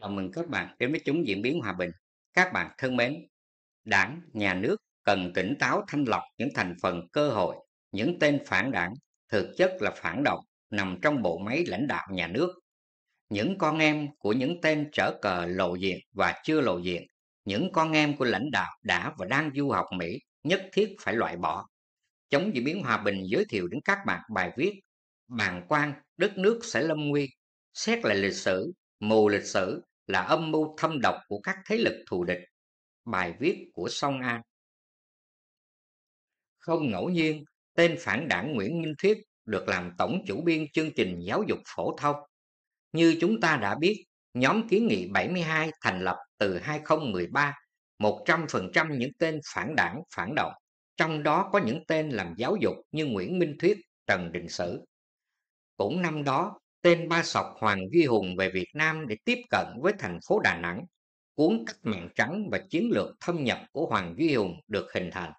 Chào mừng các bạn đến với chúng diễn biến hòa bình. Các bạn thân mến, đảng, nhà nước cần tỉnh táo thanh lọc những thành phần cơ hội, những tên phản đảng, thực chất là phản động, nằm trong bộ máy lãnh đạo nhà nước. Những con em của những tên trở cờ lộ diện và chưa lộ diện, những con em của lãnh đạo đã và đang du học Mỹ nhất thiết phải loại bỏ. Chống diễn biến hòa bình giới thiệu đến các bạn bài viết Bàn quan, đất nước sẽ lâm nguy. Xét lại lịch sử, mù lịch sử là âm mưu thâm độc của các thế lực thù địch bài viết của song an không ngẫu nhiên tên phản đảng nguyễn minh thuyết được làm tổng chủ biên chương trình giáo dục phổ thông như chúng ta đã biết nhóm kiến nghị 72 thành lập từ 2013 100% những tên phản đảng phản động trong đó có những tên làm giáo dục như Nguyễn Minh Thuyết, Trần Đình Sử. Cũng năm đó, tên ba sọc Hoàng Duy Hùng về Việt Nam để tiếp cận với thành phố Đà Nẵng, cuốn cách mạng trắng và chiến lược thâm nhập của Hoàng Duy Hùng được hình thành.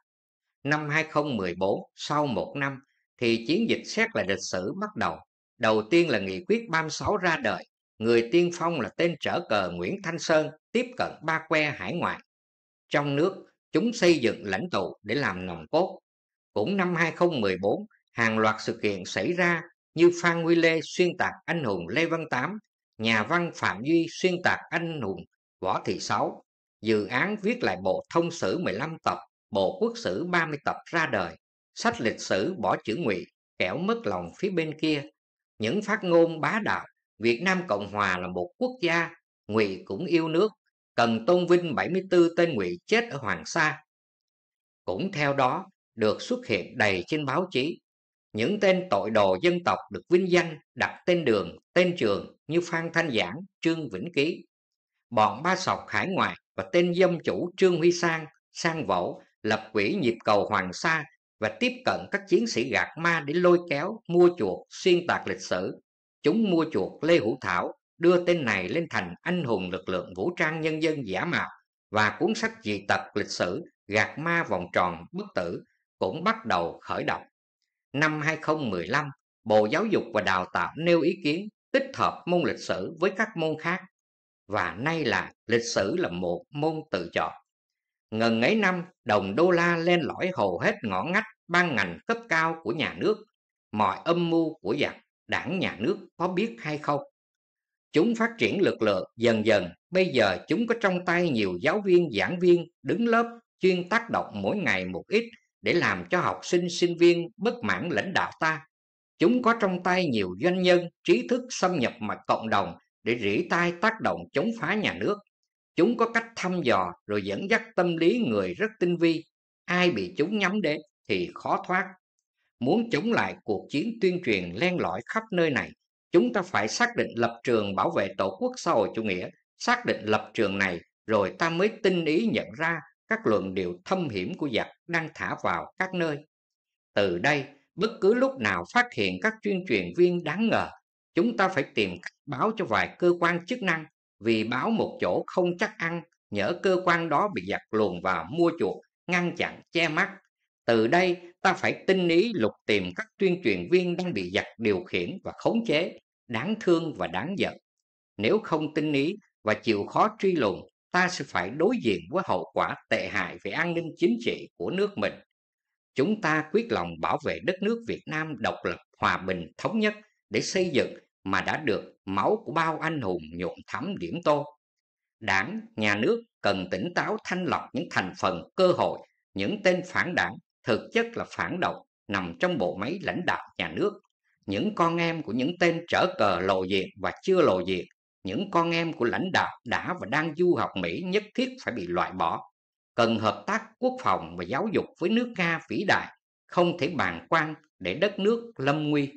Năm 2014, sau một năm, thì chiến dịch xét lại lịch sử bắt đầu. Đầu tiên là nghị quyết 36 ra đời, người tiên phong là tên trở cờ Nguyễn Thanh Sơn tiếp cận ba que hải ngoại. Trong nước, chúng xây dựng lãnh tụ để làm nòng cốt. Cũng năm 2014, hàng loạt sự kiện xảy ra như Phan Huy Lê xuyên tạc anh hùng Lê Văn Tám, nhà văn Phạm Duy xuyên tạc anh hùng Võ Thị Sáu. Dự án viết lại bộ thông sử 15 tập, bộ quốc sử 30 tập ra đời, sách lịch sử bỏ chữ ngụy, kẻo mất lòng phía bên kia. Những phát ngôn bá đạo, Việt Nam Cộng Hòa là một quốc gia, ngụy cũng yêu nước, cần tôn vinh 74 tên ngụy chết ở Hoàng Sa. Cũng theo đó, được xuất hiện đầy trên báo chí những tên tội đồ dân tộc được vinh danh đặt tên đường, tên trường như Phan Thanh Giảng, Trương Vĩnh Ký. Bọn ba sọc hải ngoại và tên dâm chủ Trương Huy Sang, Sang Vỗ lập quỹ nhịp cầu Hoàng Sa và tiếp cận các chiến sĩ gạt ma để lôi kéo, mua chuộc, xuyên tạc lịch sử. Chúng mua chuộc Lê Hữu Thảo, đưa tên này lên thành anh hùng lực lượng vũ trang nhân dân giả mạo và cuốn sách dị tật lịch sử gạt ma vòng tròn bất tử cũng bắt đầu khởi động năm 2015, Bộ Giáo dục và Đào tạo nêu ý kiến tích hợp môn lịch sử với các môn khác và nay là lịch sử là một môn tự chọn. Ngần ấy năm, đồng đô la lên lõi hầu hết ngõ ngách ban ngành cấp cao của nhà nước. Mọi âm mưu của giặc, đảng nhà nước có biết hay không? Chúng phát triển lực lượng dần dần, bây giờ chúng có trong tay nhiều giáo viên, giảng viên, đứng lớp, chuyên tác động mỗi ngày một ít để làm cho học sinh sinh viên bất mãn lãnh đạo ta. Chúng có trong tay nhiều doanh nhân trí thức xâm nhập mặt cộng đồng để rỉ tai tác động chống phá nhà nước. Chúng có cách thăm dò rồi dẫn dắt tâm lý người rất tinh vi. Ai bị chúng nhắm đến thì khó thoát. Muốn chống lại cuộc chiến tuyên truyền len lỏi khắp nơi này, chúng ta phải xác định lập trường bảo vệ tổ quốc xã hội chủ nghĩa, xác định lập trường này rồi ta mới tinh ý nhận ra các luận điều thâm hiểm của giặc đang thả vào các nơi. Từ đây, bất cứ lúc nào phát hiện các chuyên truyền viên đáng ngờ, chúng ta phải tìm cách báo cho vài cơ quan chức năng vì báo một chỗ không chắc ăn, nhỡ cơ quan đó bị giặc luồn vào mua chuộc ngăn chặn, che mắt. Từ đây, ta phải tinh ý lục tìm các tuyên truyền viên đang bị giặc điều khiển và khống chế, đáng thương và đáng giận. Nếu không tinh ý và chịu khó truy lùng, ta sẽ phải đối diện với hậu quả tệ hại về an ninh chính trị của nước mình. Chúng ta quyết lòng bảo vệ đất nước Việt Nam độc lập, hòa bình, thống nhất để xây dựng mà đã được máu của bao anh hùng nhuộm thắm điểm tô. Đảng, nhà nước cần tỉnh táo thanh lọc những thành phần cơ hội, những tên phản đảng, thực chất là phản động, nằm trong bộ máy lãnh đạo nhà nước. Những con em của những tên trở cờ lộ diện và chưa lộ diện những con em của lãnh đạo đã và đang du học Mỹ nhất thiết phải bị loại bỏ. Cần hợp tác quốc phòng và giáo dục với nước Nga vĩ đại, không thể bàn quan để đất nước lâm nguy.